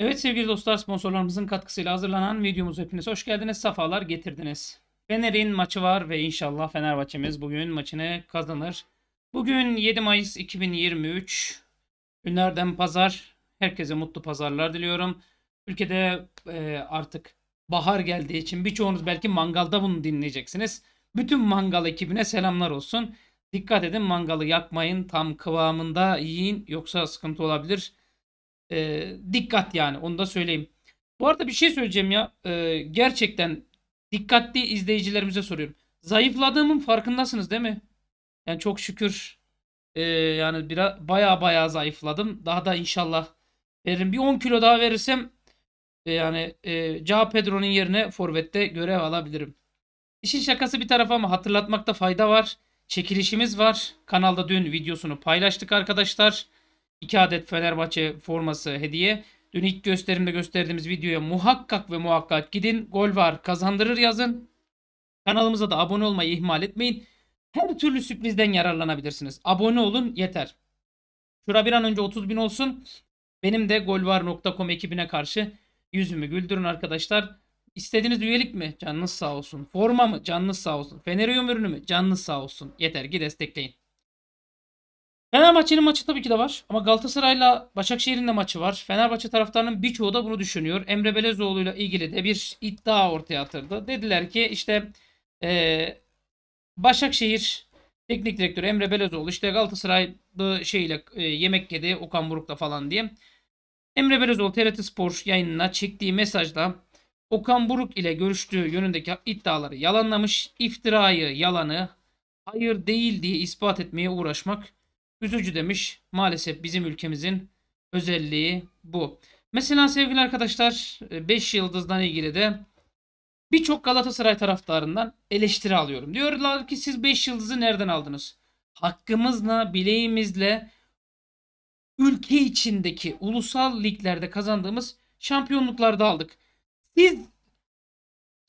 Evet sevgili dostlar sponsorlarımızın katkısıyla hazırlanan videomuz hepiniz hoş geldiniz. Safalar getirdiniz. Fener'in maçı var ve inşallah Fenerbahçe'miz bugün maçını kazanır. Bugün 7 Mayıs 2023 günlerden pazar. Herkese mutlu pazarlar diliyorum. Ülkede e, artık bahar geldiği için birçoğunuz belki mangalda bunu dinleyeceksiniz. Bütün mangal ekibine selamlar olsun. Dikkat edin mangalı yakmayın tam kıvamında yiyin yoksa sıkıntı olabilir. E, dikkat yani onu da söyleyeyim. Bu arada bir şey söyleyeceğim ya. E, gerçekten dikkatli izleyicilerimize soruyorum. Zayıfladığımın farkındasınız değil mi? Yani çok şükür e, yani biraz baya baya zayıfladım. Daha da inşallah veririm. Bir 10 kilo daha verirsem e, yani e, Caha Pedro'nun yerine Forvet'te görev alabilirim. İşin şakası bir tarafa ama hatırlatmakta fayda var. Çekilişimiz var. Kanalda dün videosunu paylaştık arkadaşlar. 2 adet Fenerbahçe forması hediye. Dün ilk gösterimde gösterdiğimiz videoya muhakkak ve muhakkak gidin. Gol var kazandırır yazın. Kanalımıza da abone olmayı ihmal etmeyin. Her türlü sürprizden yararlanabilirsiniz. Abone olun yeter. Şura bir an önce 30 bin olsun. Benim de golvar.com ekibine karşı yüzümü güldürün arkadaşlar. İstediğiniz üyelik mi? Canınız sağ olsun. Forma mı? Canınız sağ olsun. Fenerium ürünü mü? Canınız sağ olsun. Yeter ki destekleyin. Fenerbahçe'nin maçı tabii ki de var ama Galatasaray'la Başakşehir'in de maçı var. Fenerbahçe taraftarının birçoğu da bunu düşünüyor. Emre Belezoğlu ilgili de bir iddia ortaya atıldı. Dediler ki işte e, Başakşehir teknik direktörü Emre Belezoğlu işte Galatasaray'da şeyle e, yemek yedi Okan Buruk'ta falan diye. Emre Belezoğlu TRT Spor yayınına çektiği mesajda Okan Buruk ile görüştüğü yönündeki iddiaları yalanlamış, iftirayı, yalanı hayır değil diye ispat etmeye uğraşmak Üzücü demiş. Maalesef bizim ülkemizin özelliği bu. Mesela sevgili arkadaşlar 5 e, yıldızdan ilgili de birçok Galatasaray taraftarından eleştiri alıyorum. Diyorlar ki siz 5 yıldızı nereden aldınız? Hakkımızla, bileğimizle ülke içindeki ulusal liglerde kazandığımız şampiyonluklarda aldık. Siz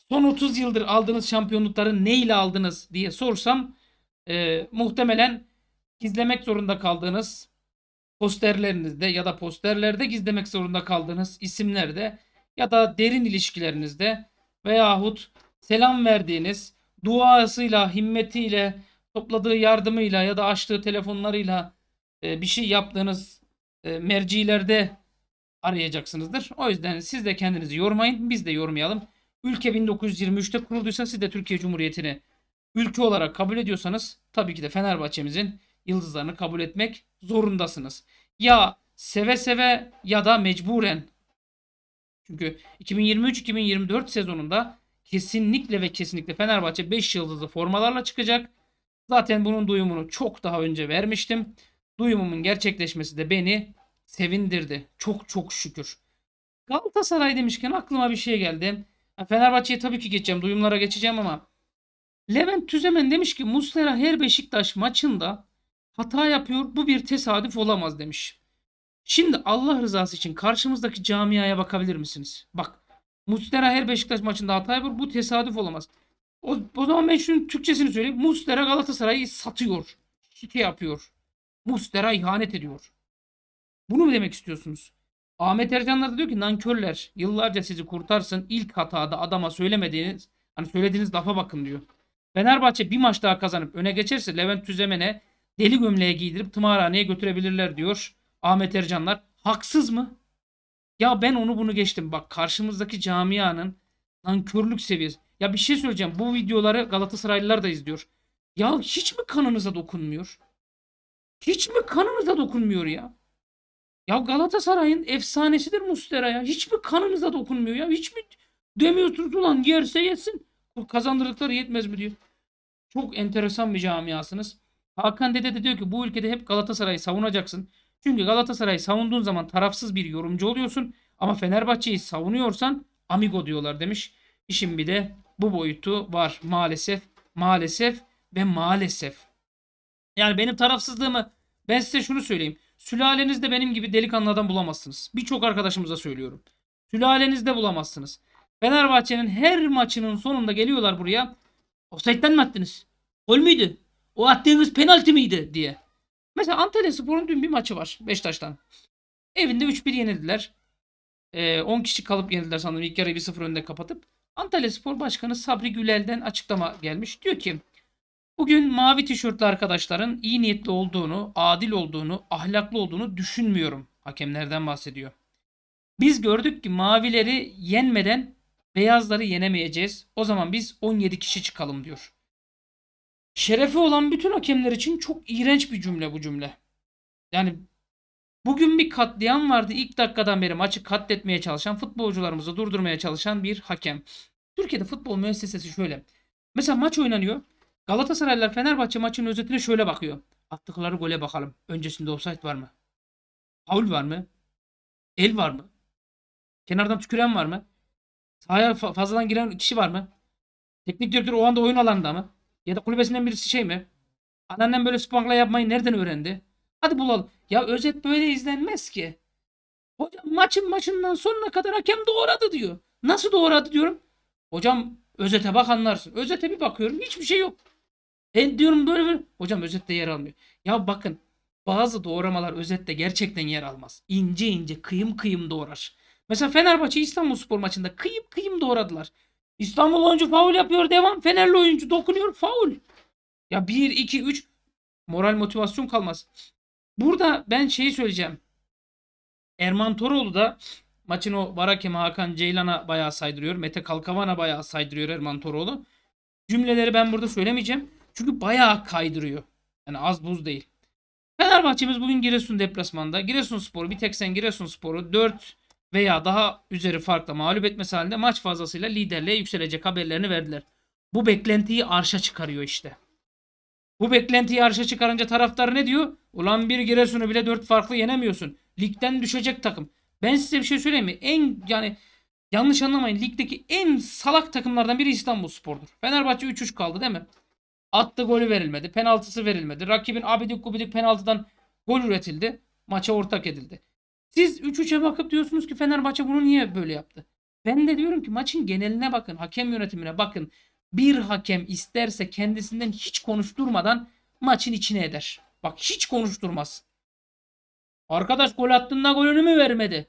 son 30 yıldır aldığınız şampiyonlukları neyle aldınız diye sorsam e, muhtemelen gizlemek zorunda kaldığınız posterlerinizde ya da posterlerde gizlemek zorunda kaldığınız isimlerde ya da derin ilişkilerinizde veyahut selam verdiğiniz duasıyla, himmetiyle, topladığı yardımıyla ya da açtığı telefonlarıyla e, bir şey yaptığınız e, mercilerde arayacaksınızdır. O yüzden siz de kendinizi yormayın, biz de yormayalım. Ülke 1923'te kurulduysa siz de Türkiye Cumhuriyeti'ni ülke olarak kabul ediyorsanız tabii ki de Fenerbahçe'mizin yıldızlarını kabul etmek zorundasınız. Ya seve seve ya da mecburen. Çünkü 2023-2024 sezonunda kesinlikle ve kesinlikle Fenerbahçe 5 yıldızlı formalarla çıkacak. Zaten bunun duyumunu çok daha önce vermiştim. Duyumumun gerçekleşmesi de beni sevindirdi. Çok çok şükür. Galatasaray demişken aklıma bir şey geldi. Fenerbahçe'ye tabii ki geçeceğim. Duyumlara geçeceğim ama Levent Tüzemen demiş ki Muslera her Beşiktaş maçında Hata yapıyor. Bu bir tesadüf olamaz demiş. Şimdi Allah rızası için karşımızdaki camiaya bakabilir misiniz? Bak. Mustera her Beşiktaş maçında hata yapıyor. Bu tesadüf olamaz. O, o zaman ben şunun Türkçesini söyleyeyim. Mustera Galatasaray'ı satıyor. Şike yapıyor. Mustera ihanet ediyor. Bunu mu demek istiyorsunuz? Ahmet Ercanlar da diyor ki nankörler yıllarca sizi kurtarsın. İlk hatada adama söylemediğiniz hani söylediğiniz lafa bakın diyor. Fenerbahçe bir maç daha kazanıp öne geçerse Levent Tüzemen'e deli gömleğe giydirip tımarhaneye götürebilirler diyor Ahmet Ercanlar. Haksız mı? Ya ben onu bunu geçtim. Bak karşımızdaki camianın nankörlük seviyesi. Ya bir şey söyleyeceğim. Bu videoları Galatasaraylılar da izliyor. Ya hiç mi kanınıza dokunmuyor? Hiç mi kanınıza dokunmuyor ya? Ya Galatasaray'ın efsanesidir Mustera ya. Hiç mi kanınıza dokunmuyor ya? Hiç mi demiyorsunuz ulan yerse yesin. Kazandırdıkları yetmez mi diyor. Çok enteresan bir camiasınız. Hakan Dede de diyor ki bu ülkede hep Galatasaray'ı savunacaksın. Çünkü Galatasaray'ı savunduğun zaman tarafsız bir yorumcu oluyorsun. Ama Fenerbahçe'yi savunuyorsan amigo diyorlar demiş. İşin bir de bu boyutu var maalesef. Maalesef ve maalesef. Yani benim tarafsızlığımı ben size şunu söyleyeyim. Sülalenizde benim gibi delikanlı adam bulamazsınız. Birçok arkadaşımıza söylüyorum. Sülalenizde bulamazsınız. Fenerbahçe'nin her maçının sonunda geliyorlar buraya. Offside'den mi attınız? Gol müydü? O attığınız penaltı mıydı diye. Mesela Antalya Spor'un dün bir maçı var Beşiktaş'tan. Evinde 3-1 yenildiler. E, ee, 10 kişi kalıp yenildiler sanırım. İlk yarıyı 1-0 önde kapatıp. Antalya Spor Başkanı Sabri Gülel'den açıklama gelmiş. Diyor ki Bugün mavi tişörtlü arkadaşların iyi niyetli olduğunu, adil olduğunu, ahlaklı olduğunu düşünmüyorum. Hakemlerden bahsediyor. Biz gördük ki mavileri yenmeden beyazları yenemeyeceğiz. O zaman biz 17 kişi çıkalım diyor şerefi olan bütün hakemler için çok iğrenç bir cümle bu cümle. Yani bugün bir katliam vardı. ilk dakikadan beri maçı katletmeye çalışan, futbolcularımızı durdurmaya çalışan bir hakem. Türkiye'de futbol müessesesi şöyle. Mesela maç oynanıyor. Galatasaraylılar Fenerbahçe maçının özetine şöyle bakıyor. Attıkları gole bakalım. Öncesinde offside var mı? Faul var mı? El var mı? Kenardan tüküren var mı? Sahaya fazladan giren kişi var mı? Teknik direktör o anda oyun alanında mı? Ya da kulübesinden birisi şey mi? Anneannem böyle spankla yapmayı nereden öğrendi? Hadi bulalım. Ya özet böyle izlenmez ki. Hocam maçın maçından sonuna kadar hakem doğradı diyor. Nasıl doğradı diyorum. Hocam özete bak anlarsın. Özete bir bakıyorum hiçbir şey yok. E diyorum böyle böyle. Hocam özette yer almıyor. Ya bakın bazı doğramalar özette gerçekten yer almaz. İnce ince kıyım kıyım doğrar. Mesela Fenerbahçe İstanbulspor maçında kıyım kıyım doğradılar. İstanbul oyuncu faul yapıyor devam. Fenerli oyuncu dokunuyor faul. Ya 1, 2, 3 moral motivasyon kalmaz. Burada ben şeyi söyleyeceğim. Erman Toroğlu da maçın o Barakem'e Hakan Ceylan'a bayağı saydırıyor. Mete Kalkavan'a bayağı saydırıyor Erman Toroğlu. Cümleleri ben burada söylemeyeceğim. Çünkü bayağı kaydırıyor. Yani az buz değil. Fenerbahçe'miz bugün Giresun deplasmanda. Giresun Sporu bir tek sen Giresun Sporu 4 veya daha üzeri farkla mağlup etmesi halinde maç fazlasıyla liderliğe yükselecek haberlerini verdiler. Bu beklentiyi arşa çıkarıyor işte. Bu beklentiyi arşa çıkarınca taraftar ne diyor? Ulan bir Giresun'u bile dört farklı yenemiyorsun. Ligden düşecek takım. Ben size bir şey söyleyeyim mi? En yani yanlış anlamayın. Ligdeki en salak takımlardan biri İstanbul Spor'dur. Fenerbahçe 3-3 kaldı değil mi? Attı golü verilmedi. Penaltısı verilmedi. Rakibin abidik gubidik penaltıdan gol üretildi. Maça ortak edildi. Siz 3-3'e bakıp diyorsunuz ki Fenerbahçe bunu niye böyle yaptı? Ben de diyorum ki maçın geneline bakın, hakem yönetimine bakın. Bir hakem isterse kendisinden hiç konuşturmadan maçın içine eder. Bak hiç konuşturmaz. Arkadaş gol attığında golünü mü vermedi?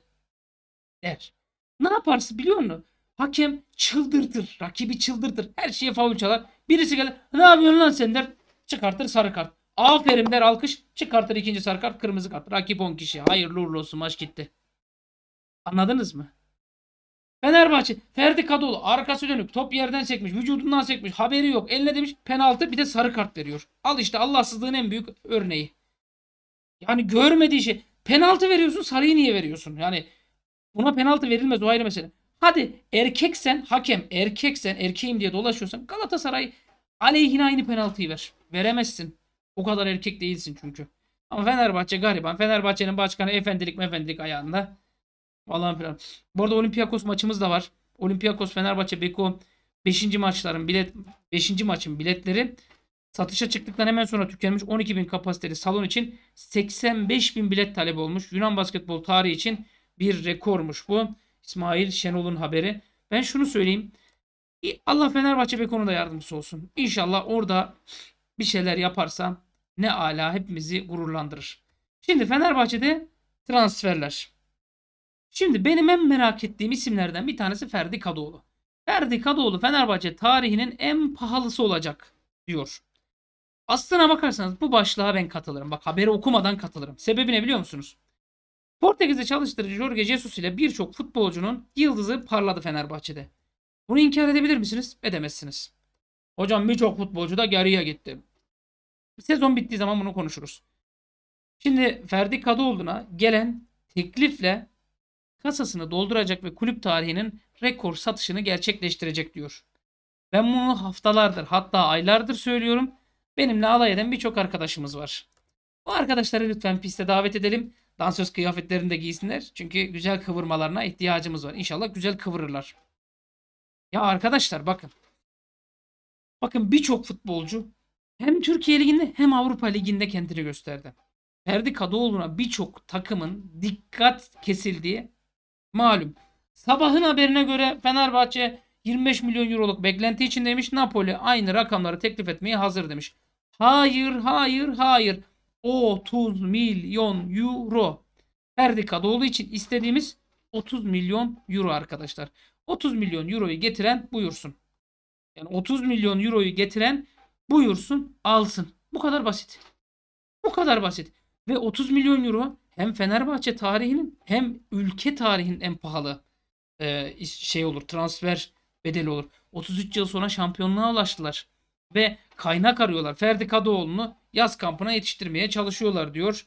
Der. Ne yaparsın biliyor musun? Hakem çıldırtır. Rakibi çıldırtır. Her şeye faul çalar. Birisi gelir. Ne yapıyorsun lan sen der. Çıkartır sarı kart. Aferin der alkış. Çıkartır ikinci sarkar. Kırmızı kart. Rakip 10 kişi. Hayırlı uğurlu olsun. Maç gitti. Anladınız mı? Fenerbahçe. Ferdi Kadıoğlu arkası dönük. Top yerden çekmiş. Vücudundan çekmiş. Haberi yok. Eline demiş penaltı bir de sarı kart veriyor. Al işte Allahsızlığın en büyük örneği. Yani görmediği şey. Penaltı veriyorsun sarıyı niye veriyorsun? Yani buna penaltı verilmez o ayrı mesele. Hadi erkeksen hakem erkeksen erkeğim diye dolaşıyorsan Galatasaray aleyhine aynı penaltıyı ver. Veremezsin. O kadar erkek değilsin çünkü. Ama Fenerbahçe gariban. Fenerbahçe'nin başkanı efendilik mefendilik ayağında. Vallahi filan. Bu arada Olympiakos maçımız da var. Olympiakos Fenerbahçe Beko 5. maçların bilet 5. maçın biletleri satışa çıktıktan hemen sonra tükenmiş 12 bin kapasiteli salon için 85 bin bilet talep olmuş. Yunan basketbol tarihi için bir rekormuş bu. İsmail Şenol'un haberi. Ben şunu söyleyeyim. Allah Fenerbahçe Beko'nun da yardımcısı olsun. İnşallah orada bir şeyler yaparsa ne ala hepimizi gururlandırır. Şimdi Fenerbahçe'de transferler. Şimdi benim en merak ettiğim isimlerden bir tanesi Ferdi Kadıoğlu. Ferdi Kadıoğlu Fenerbahçe tarihinin en pahalısı olacak diyor. Aslına bakarsanız bu başlığa ben katılırım. Bak haberi okumadan katılırım. Sebebi ne biliyor musunuz? Portekiz'de çalıştırıcı Jorge Jesus ile birçok futbolcunun yıldızı parladı Fenerbahçe'de. Bunu inkar edebilir misiniz? Edemezsiniz. Hocam birçok futbolcu da yarıya gitti. Sezon bittiği zaman bunu konuşuruz. Şimdi Ferdi Kadıoğlu'na gelen teklifle kasasını dolduracak ve kulüp tarihinin rekor satışını gerçekleştirecek diyor. Ben bunu haftalardır hatta aylardır söylüyorum. Benimle alay eden birçok arkadaşımız var. Bu arkadaşları lütfen piste davet edelim. Dansöz kıyafetlerini de giysinler. Çünkü güzel kıvırmalarına ihtiyacımız var. İnşallah güzel kıvırırlar. Ya arkadaşlar bakın. Bakın birçok futbolcu hem Türkiye Ligi'nde hem Avrupa Ligi'nde kendini gösterdi. Ferdi Kadıoğlu'na birçok takımın dikkat kesildiği malum. Sabahın haberine göre Fenerbahçe 25 milyon euroluk beklenti için demiş Napoli aynı rakamları teklif etmeye hazır demiş. Hayır, hayır, hayır. 30 milyon euro. Ferdi Kadıoğlu için istediğimiz 30 milyon euro arkadaşlar. 30 milyon euroyu getiren buyursun. Yani 30 milyon euroyu getiren buyursun alsın. Bu kadar basit. Bu kadar basit. Ve 30 milyon euro hem Fenerbahçe tarihinin hem ülke tarihinin en pahalı e, şey olur. Transfer bedeli olur. 33 yıl sonra şampiyonluğa ulaştılar. Ve kaynak arıyorlar. Ferdi Kadıoğlu'nu yaz kampına yetiştirmeye çalışıyorlar diyor.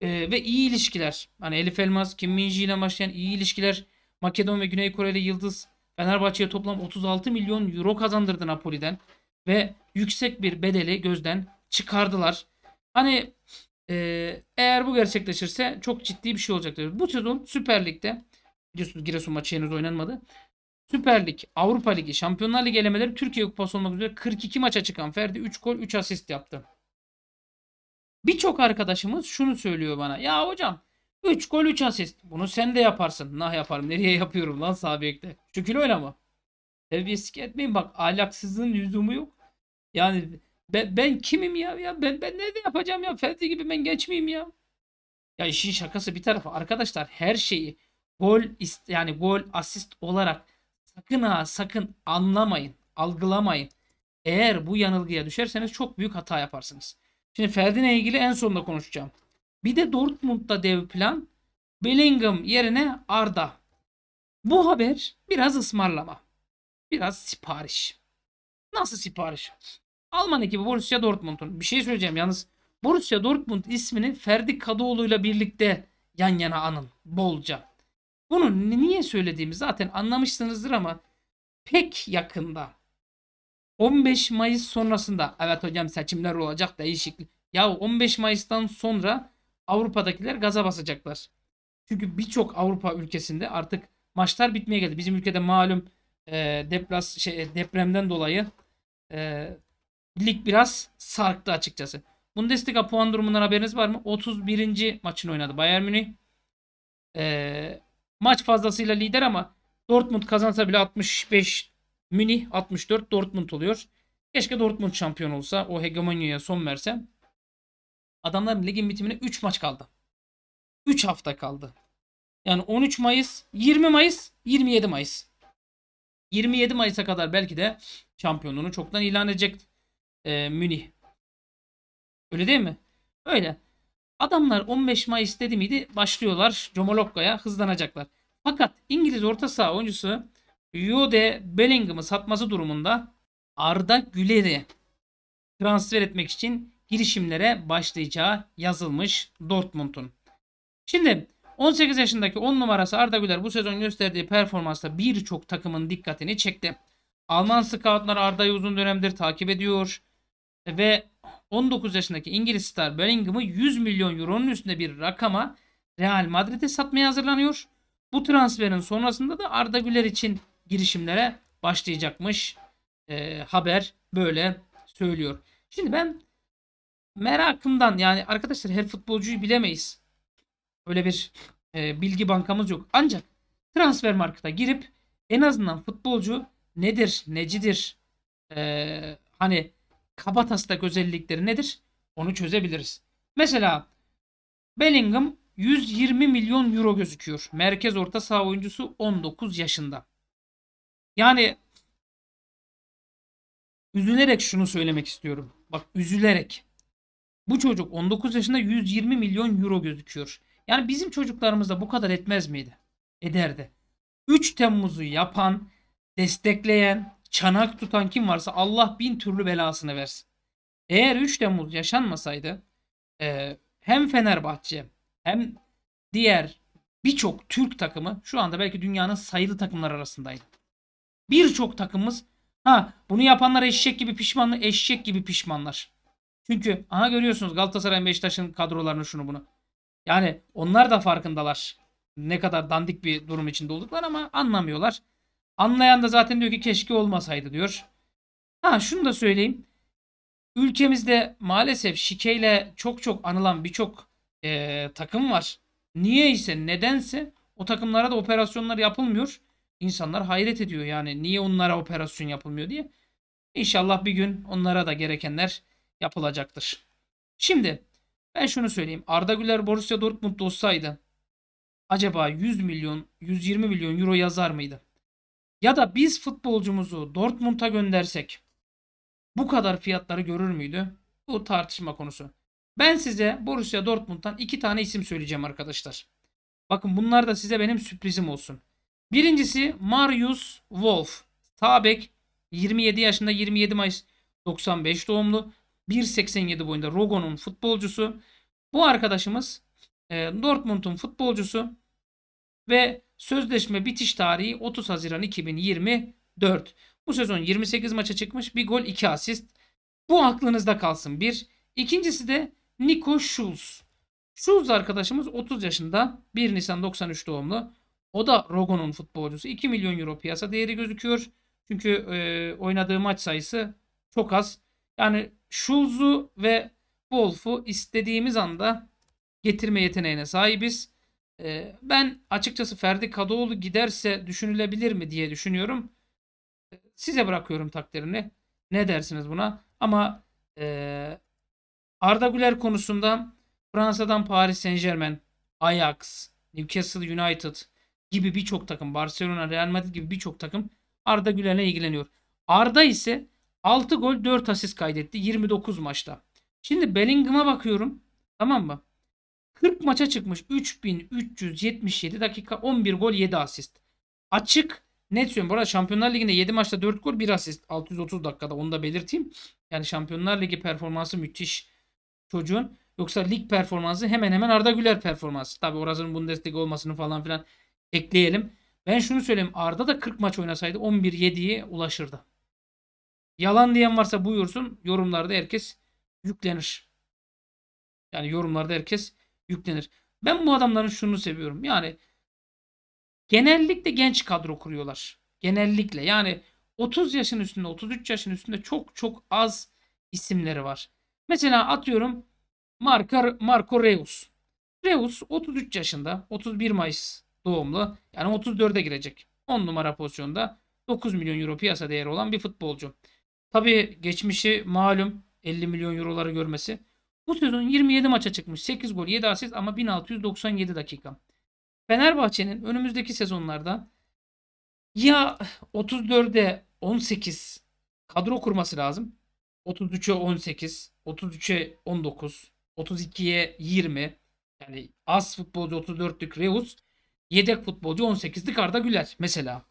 E, ve iyi ilişkiler. Hani Elif Elmas, Kim Minji ile başlayan iyi ilişkiler. Makedon ve Güney Koreli Yıldız Fenerbahçe'ye toplam 36 milyon euro kazandırdı Napoli'den ve yüksek bir bedeli gözden çıkardılar. Hani e, eğer bu gerçekleşirse çok ciddi bir şey olacaktır. Bu sezon Süper Lig'de biliyorsunuz Giresun maçı henüz oynanmadı. Süper Lig, Avrupa Ligi, Şampiyonlar Ligi elemeleri Türkiye Kupası olmak üzere 42 maça çıkan Ferdi 3 gol 3 asist yaptı. Birçok arkadaşımız şunu söylüyor bana. Ya hocam 3 gol 3 asist. Bunu sen de yaparsın. Nah yaparım. Nereye yapıyorum lan sağ bekte. Şu kilo oynama. Terbiyesizlik etmeyin bak. Ahlaksızlığın lüzumu yok. Yani ben, ben kimim ya? ya ben, ben nerede yapacağım ya? Ferdi gibi ben genç miyim ya? Ya işin şakası bir tarafa. Arkadaşlar her şeyi gol yani gol asist olarak sakın ha sakın anlamayın. Algılamayın. Eğer bu yanılgıya düşerseniz çok büyük hata yaparsınız. Şimdi Ferdi'ne ilgili en sonunda konuşacağım. Bir de Dortmund'da dev plan. Bellingham yerine Arda. Bu haber biraz ısmarlama. Biraz sipariş. Nasıl sipariş? Alman ekibi Borussia Dortmund'un. Bir şey söyleyeceğim yalnız. Borussia Dortmund ismini Ferdi Kadıoğlu ile birlikte yan yana anın. Bolca. Bunu niye söylediğimi zaten anlamışsınızdır ama pek yakında 15 Mayıs sonrasında evet hocam seçimler olacak değişiklik. Ya 15 Mayıs'tan sonra Avrupa'dakiler gaza basacaklar. Çünkü birçok Avrupa ülkesinde artık maçlar bitmeye geldi. Bizim ülkede malum e, deplas şey depremden dolayı e, lig biraz sarktı açıkçası. Bundesliga puan durumundan haberiniz var mı? 31. maçını oynadı Bayern Münih. E, maç fazlasıyla lider ama Dortmund kazansa bile 65 Münih 64 Dortmund oluyor. Keşke Dortmund şampiyon olsa o hegemonyaya son verse. Adamların ligin bitimine 3 maç kaldı. 3 hafta kaldı. Yani 13 Mayıs, 20 Mayıs, 27 Mayıs. 27 Mayıs'a kadar belki de şampiyonluğunu çoktan ilan edecek e, Münih. Öyle değil mi? Öyle. Adamlar 15 Mayıs dedi miydi başlıyorlar Jomolokko'ya hızlanacaklar. Fakat İngiliz orta saha oyuncusu Jude Bellingham'ı satması durumunda Arda Güler'i transfer etmek için girişimlere başlayacağı yazılmış Dortmund'un. Şimdi 18 yaşındaki 10 numarası Arda Güler bu sezon gösterdiği performansla birçok takımın dikkatini çekti. Alman scoutlar Arda'yı uzun dönemdir takip ediyor ve 19 yaşındaki İngiliz star Bellingham'ı 100 milyon euronun üstünde bir rakama Real Madrid'e satmaya hazırlanıyor. Bu transferin sonrasında da Arda Güler için girişimlere başlayacakmış e, haber böyle söylüyor. Şimdi ben merakımdan yani arkadaşlar her futbolcuyu bilemeyiz. Öyle bir e, bilgi bankamız yok. Ancak transfer markete girip en azından futbolcu nedir, necidir, e, hani kaba özellikleri nedir onu çözebiliriz. Mesela Bellingham 120 milyon euro gözüküyor. Merkez orta saha oyuncusu 19 yaşında. Yani üzülerek şunu söylemek istiyorum. Bak üzülerek. Bu çocuk 19 yaşında 120 milyon euro gözüküyor. Yani bizim çocuklarımız da bu kadar etmez miydi? Ederdi. 3 Temmuz'u yapan, destekleyen, çanak tutan kim varsa Allah bin türlü belasını versin. Eğer 3 Temmuz yaşanmasaydı e, hem Fenerbahçe hem diğer birçok Türk takımı şu anda belki dünyanın sayılı takımlar arasındaydı. Birçok takımımız ha bunu yapanlar eşek gibi pişmanlı eşek gibi pişmanlar. Çünkü aha görüyorsunuz Galatasaray'ın Beşiktaş'ın kadrolarını şunu bunu. Yani onlar da farkındalar. Ne kadar dandik bir durum içinde olduklar ama anlamıyorlar. Anlayan da zaten diyor ki keşke olmasaydı diyor. Ha şunu da söyleyeyim. Ülkemizde maalesef şikeyle çok çok anılan birçok e, takım var. Niye ise nedense o takımlara da operasyonlar yapılmıyor. İnsanlar hayret ediyor yani niye onlara operasyon yapılmıyor diye. İnşallah bir gün onlara da gerekenler yapılacaktır. Şimdi ben şunu söyleyeyim. Arda Güler Borussia Dortmund'da olsaydı acaba 100 milyon, 120 milyon euro yazar mıydı? Ya da biz futbolcumuzu Dortmund'a göndersek bu kadar fiyatları görür müydü? Bu tartışma konusu. Ben size Borussia Dortmund'dan iki tane isim söyleyeceğim arkadaşlar. Bakın bunlar da size benim sürprizim olsun. Birincisi Marius Wolf. tabek 27 yaşında 27 Mayıs 95 doğumlu. 1.87 boyunda Rogo'nun futbolcusu. Bu arkadaşımız e, Dortmund'un futbolcusu ve sözleşme bitiş tarihi 30 Haziran 2024. Bu sezon 28 maça çıkmış. Bir gol, iki asist. Bu aklınızda kalsın bir. İkincisi de Nico Schulz. Schulz arkadaşımız 30 yaşında. 1 Nisan 93 doğumlu. O da Rogon'un futbolcusu. 2 milyon euro piyasa değeri gözüküyor. Çünkü e, oynadığı maç sayısı çok az. Yani Schulz'u ve Wolf'u istediğimiz anda getirme yeteneğine sahibiz. Ee, ben açıkçası Ferdi Kadıoğlu giderse düşünülebilir mi diye düşünüyorum. Size bırakıyorum takdirini. Ne dersiniz buna? Ama e, Arda Güler konusunda Fransa'dan Paris Saint Germain, Ajax, Newcastle United gibi birçok takım, Barcelona, Real Madrid gibi birçok takım Arda Güler'le ilgileniyor. Arda ise 6 gol 4 asist kaydetti 29 maçta. Şimdi Bellingham'a bakıyorum. Tamam mı? 40 maça çıkmış 3377 dakika 11 gol 7 asist. Açık net söylüyorum. Bu arada Şampiyonlar Ligi'nde 7 maçta 4 gol 1 asist 630 dakikada onu da belirteyim. Yani Şampiyonlar Ligi performansı müthiş çocuğun. Yoksa lig performansı hemen hemen Arda Güler performansı. Tabi Oraz'ın bunun Bundesliga olmasını falan filan ekleyelim. Ben şunu söyleyeyim Arda da 40 maç oynasaydı 11-7'ye ulaşırdı. Yalan diyen varsa buyursun. Yorumlarda herkes yüklenir. Yani yorumlarda herkes yüklenir. Ben bu adamların şunu seviyorum. Yani genellikle genç kadro kuruyorlar. Genellikle yani 30 yaşın üstünde 33 yaşın üstünde çok çok az isimleri var. Mesela atıyorum Marco, Marco Reus. Reus 33 yaşında 31 Mayıs doğumlu yani 34'e girecek. 10 numara pozisyonda 9 milyon euro piyasa değeri olan bir futbolcu. Tabii geçmişi malum 50 milyon euroları görmesi. Bu sezon 27 maça çıkmış. 8 gol 7 asist ama 1697 dakika. Fenerbahçe'nin önümüzdeki sezonlarda ya 34'e 18 kadro kurması lazım. 33'e 18, 33'e 19, 32'ye 20. Yani az futbolcu 34'lük Reus, yedek futbolcu 18'lik Arda Güler mesela.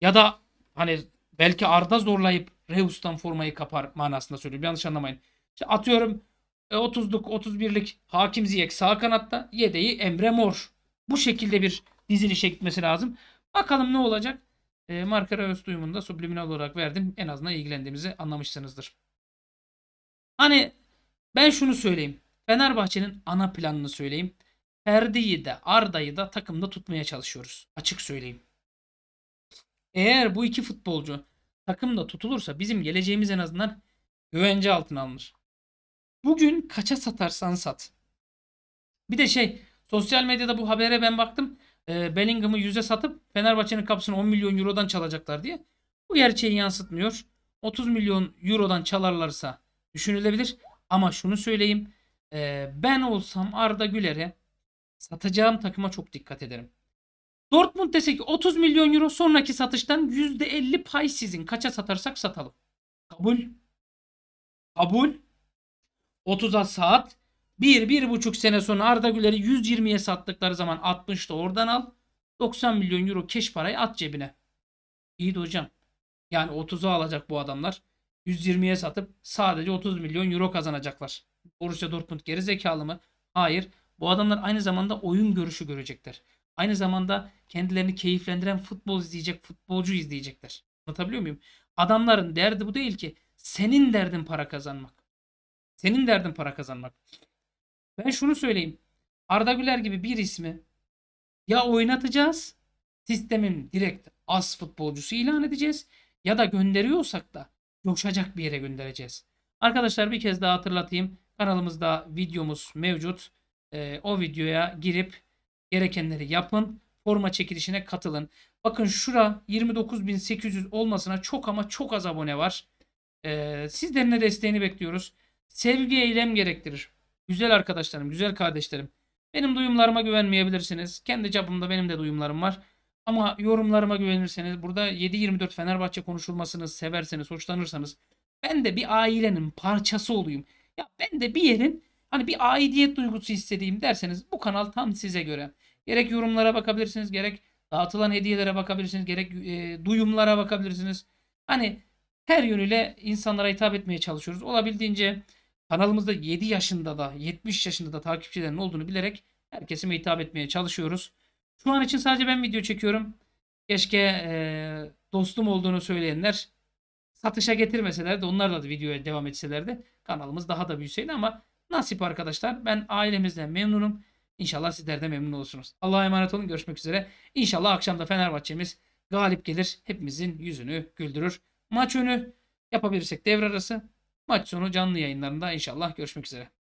Ya da hani belki Arda zorlayıp Reus'tan formayı kapar manasında söylüyorum. Yanlış anlamayın. İşte atıyorum 30'luk e, 31'lik Hakim Ziyek sağ kanatta yedeği Emre Mor. Bu şekilde bir dizilişe gitmesi lazım. Bakalım ne olacak. E, marka Reus duyumunu da subliminal olarak verdim. En azından ilgilendiğimizi anlamışsınızdır. Hani ben şunu söyleyeyim. Fenerbahçe'nin ana planını söyleyeyim. Ferdi'yi de Arda'yı da takımda tutmaya çalışıyoruz. Açık söyleyeyim. Eğer bu iki futbolcu takım da tutulursa bizim geleceğimiz en azından güvence altına alınır. Bugün kaça satarsan sat. Bir de şey sosyal medyada bu habere ben baktım. E, Bellingham'ı 100'e satıp Fenerbahçe'nin kapısını 10 milyon eurodan çalacaklar diye. Bu gerçeği yansıtmıyor. 30 milyon eurodan çalarlarsa düşünülebilir. Ama şunu söyleyeyim. E, ben olsam Arda Güler'e satacağım takıma çok dikkat ederim. Dortmund desek 30 milyon euro sonraki satıştan %50 pay sizin. Kaça satarsak satalım. Kabul. Kabul. 30'a saat. 1 bir, 1,5 sene sonra Arda Güler'i 120'ye sattıkları zaman 60'ta oradan al. 90 milyon euro keş parayı at cebine. İyi de hocam. Yani 30'a alacak bu adamlar. 120'ye satıp sadece 30 milyon euro kazanacaklar. Borussia Dortmund geri zekalı mı? Hayır. Bu adamlar aynı zamanda oyun görüşü görecekler. Aynı zamanda kendilerini keyiflendiren futbol izleyecek, futbolcu izleyecekler. Anlatabiliyor muyum? Adamların derdi bu değil ki. Senin derdin para kazanmak. Senin derdin para kazanmak. Ben şunu söyleyeyim. Arda Güler gibi bir ismi ya oynatacağız sistemin direkt az futbolcusu ilan edeceğiz ya da gönderiyorsak da coşacak bir yere göndereceğiz. Arkadaşlar bir kez daha hatırlatayım. Kanalımızda videomuz mevcut. Ee, o videoya girip gerekenleri yapın. Forma çekilişine katılın. Bakın şura 29.800 olmasına çok ama çok az abone var. Ee, sizlerin de desteğini bekliyoruz. Sevgi eylem gerektirir. Güzel arkadaşlarım, güzel kardeşlerim. Benim duyumlarıma güvenmeyebilirsiniz. Kendi çapımda benim de duyumlarım var. Ama yorumlarıma güvenirseniz burada 7-24 Fenerbahçe konuşulmasını severseniz, hoşlanırsanız ben de bir ailenin parçası olayım. Ya ben de bir yerin hani bir aidiyet duygusu hissedeyim derseniz bu kanal tam size göre. Gerek yorumlara bakabilirsiniz, gerek dağıtılan hediyelere bakabilirsiniz, gerek e, duyumlara bakabilirsiniz. Hani her yönüyle insanlara hitap etmeye çalışıyoruz. Olabildiğince kanalımızda 7 yaşında da 70 yaşında da takipçilerin olduğunu bilerek herkesime hitap etmeye çalışıyoruz. Şu an için sadece ben video çekiyorum. Keşke e, dostum olduğunu söyleyenler satışa getirmeseler de onlar da videoya devam etselerdi kanalımız daha da büyüseydi ama nasip arkadaşlar ben ailemizden memnunum. İnşallah sizler de memnun olursunuz. Allah'a emanet olun. Görüşmek üzere. İnşallah akşamda Fenerbahçe'miz galip gelir. Hepimizin yüzünü güldürür. Maç önü yapabilirsek devre arası. Maç sonu canlı yayınlarında inşallah görüşmek üzere.